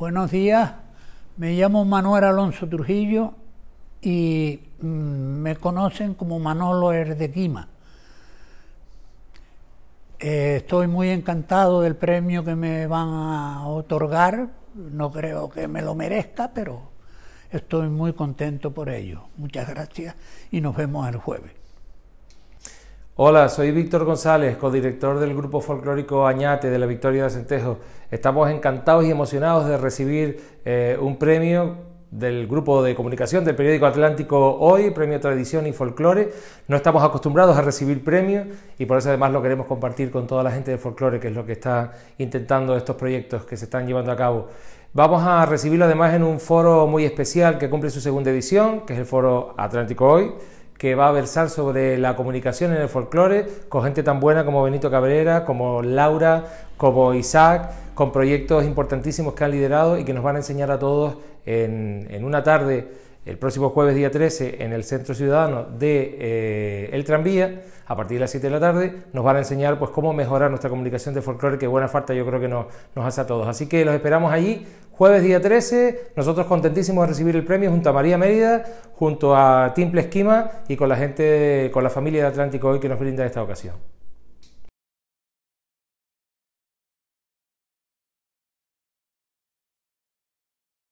Buenos días, me llamo Manuel Alonso Trujillo y mm, me conocen como Manolo Erdequima. Eh, estoy muy encantado del premio que me van a otorgar, no creo que me lo merezca, pero estoy muy contento por ello. Muchas gracias y nos vemos el jueves. Hola, soy Víctor González, codirector del grupo folclórico Añate de la Victoria de Centejo. Estamos encantados y emocionados de recibir eh, un premio del grupo de comunicación del periódico Atlántico Hoy, Premio Tradición y Folclore. No estamos acostumbrados a recibir premios y por eso además lo queremos compartir con toda la gente de folclore, que es lo que está intentando estos proyectos que se están llevando a cabo. Vamos a recibirlo además en un foro muy especial que cumple su segunda edición, que es el foro Atlántico Hoy que va a versar sobre la comunicación en el folclore, con gente tan buena como Benito Cabrera, como Laura, como Isaac, con proyectos importantísimos que han liderado y que nos van a enseñar a todos en, una tarde, el próximo jueves día 13, en el Centro Ciudadano de eh, El Tranvía, a partir de las 7 de la tarde, nos van a enseñar pues, cómo mejorar nuestra comunicación de folclore, que buena falta yo creo que nos, nos hace a todos. Así que los esperamos allí Jueves día 13, nosotros contentísimos de recibir el premio junto a María Mérida, junto a Timple Esquima y con la gente, con la familia de Atlántico hoy que nos brinda esta ocasión.